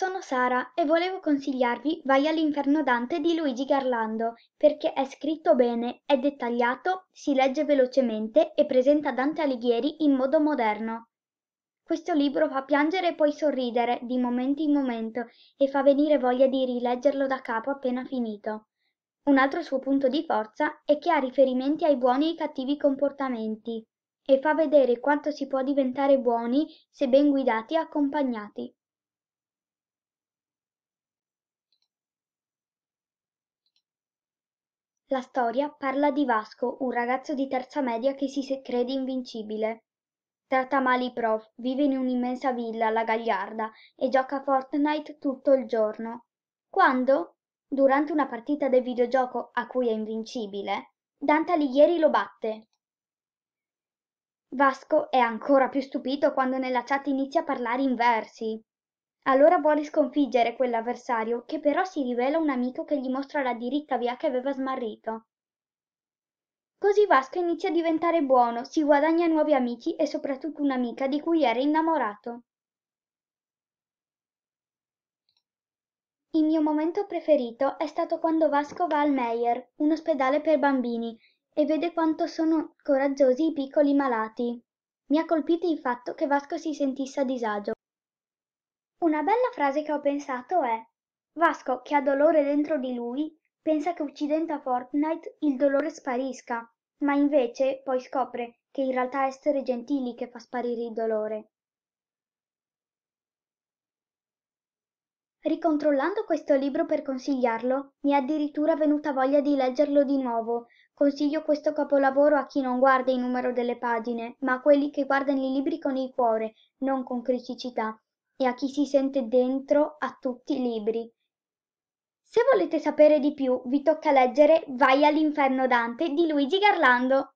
Sono Sara e volevo consigliarvi Vai all'inferno Dante di Luigi Garlando perché è scritto bene, è dettagliato, si legge velocemente e presenta Dante Alighieri in modo moderno. Questo libro fa piangere e poi sorridere di momento in momento e fa venire voglia di rileggerlo da capo appena finito. Un altro suo punto di forza è che ha riferimenti ai buoni e ai cattivi comportamenti e fa vedere quanto si può diventare buoni se ben guidati e accompagnati. La storia parla di Vasco, un ragazzo di terza media che si crede invincibile. Tratta male i prof, vive in un'immensa villa la Gagliarda e gioca a Fortnite tutto il giorno. Quando, durante una partita del videogioco a cui è invincibile, Dante Alighieri lo batte. Vasco è ancora più stupito quando nella chat inizia a parlare in versi. Allora vuole sconfiggere quell'avversario, che però si rivela un amico che gli mostra la diritta via che aveva smarrito. Così Vasco inizia a diventare buono, si guadagna nuovi amici e soprattutto un'amica di cui era innamorato. Il mio momento preferito è stato quando Vasco va al Meyer, un ospedale per bambini, e vede quanto sono coraggiosi i piccoli malati. Mi ha colpito il fatto che Vasco si sentisse a disagio. Una bella frase che ho pensato è Vasco, che ha dolore dentro di lui, pensa che uccidendo a Fortnite il dolore sparisca, ma invece poi scopre che in realtà è essere gentili che fa sparire il dolore. Ricontrollando questo libro per consigliarlo, mi è addirittura venuta voglia di leggerlo di nuovo. Consiglio questo capolavoro a chi non guarda il numero delle pagine, ma a quelli che guardano i libri con il cuore, non con criticità, e a chi si sente dentro a tutti i libri. Se volete sapere di più, vi tocca leggere Vai all'inferno Dante di Luigi Garlando.